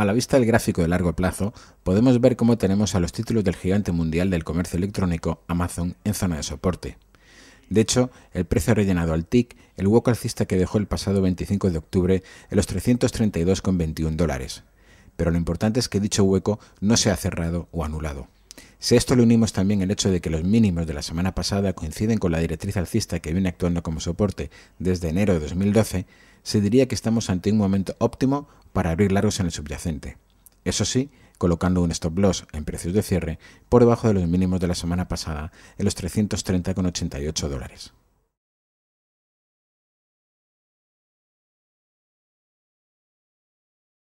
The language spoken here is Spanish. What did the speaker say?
A la vista del gráfico de largo plazo, podemos ver cómo tenemos a los títulos del gigante mundial del comercio electrónico Amazon en zona de soporte. De hecho, el precio ha rellenado al TIC el hueco alcista que dejó el pasado 25 de octubre en los 332,21 dólares. Pero lo importante es que dicho hueco no se ha cerrado o anulado. Si a esto le unimos también el hecho de que los mínimos de la semana pasada coinciden con la directriz alcista que viene actuando como soporte desde enero de 2012, se diría que estamos ante un momento óptimo para abrir largos en el subyacente. Eso sí, colocando un stop loss en precios de cierre por debajo de los mínimos de la semana pasada en los 330,88 dólares.